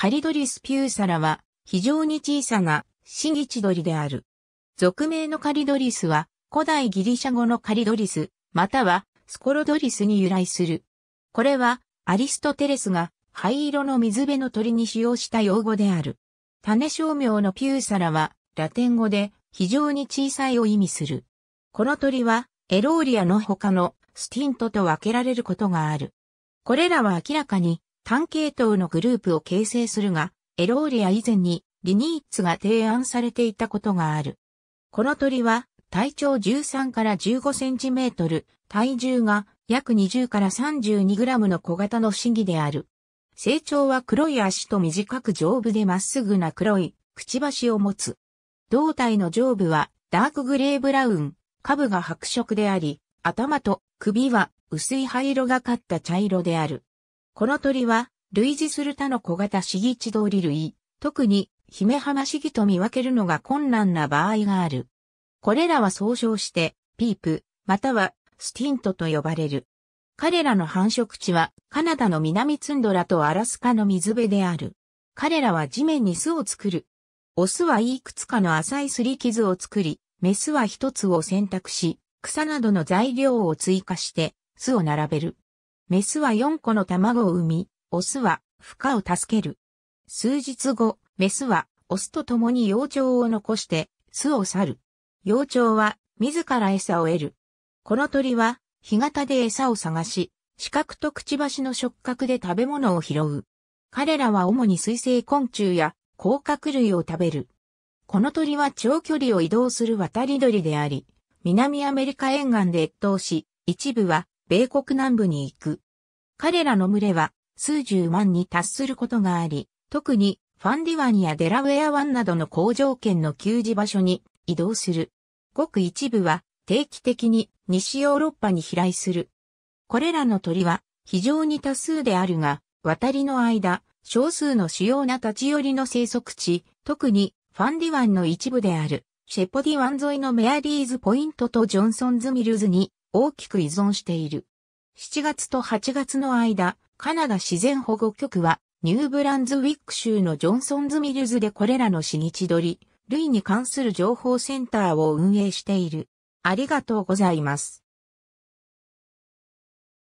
カリドリスピューサラは非常に小さな新一鳥である。俗名のカリドリスは古代ギリシャ語のカリドリス、またはスコロドリスに由来する。これはアリストテレスが灰色の水辺の鳥に使用した用語である。種商名のピューサラはラテン語で非常に小さいを意味する。この鳥はエローリアの他のスティントと分けられることがある。これらは明らかに単系統のグループを形成するが、エローリア以前にリニーツが提案されていたことがある。この鳥は体長13から15センチメートル、体重が約20から32グラムの小型のシ議である。成長は黒い足と短く丈夫でまっすぐな黒いくちばしを持つ。胴体の上部はダークグレーブラウン、下部が白色であり、頭と首は薄い灰色がかった茶色である。この鳥は、類似する他の小型シギチドりリ類、特に、姫浜シギと見分けるのが困難な場合がある。これらは総称して、ピープ、または、スティントと呼ばれる。彼らの繁殖地は、カナダの南ツンドラとアラスカの水辺である。彼らは地面に巣を作る。オスはいくつかの浅いすり傷を作り、メスは一つを選択し、草などの材料を追加して、巣を並べる。メスは4個の卵を産み、オスは孵化を助ける。数日後、メスはオスと共に幼鳥を残して巣を去る。幼鳥は自ら餌を得る。この鳥は干潟で餌を探し、視覚とくちばしの触覚で食べ物を拾う。彼らは主に水生昆虫や甲殻類を食べる。この鳥は長距離を移動する渡り鳥であり、南アメリカ沿岸で越冬し、一部は米国南部に行く。彼らの群れは数十万に達することがあり、特にファンディ湾やデラウェア湾などの工場圏の給仕場所に移動する。ごく一部は定期的に西ヨーロッパに飛来する。これらの鳥は非常に多数であるが、渡りの間、少数の主要な立ち寄りの生息地、特にファンディ湾の一部である、シェポディ湾沿いのメアリーズポイントとジョンソンズミルズに大きく依存している。7月と8月の間、カナダ自然保護局は、ニューブランズウィック州のジョンソンズミルズでこれらの死に取り、類に関する情報センターを運営している。ありがとうございます。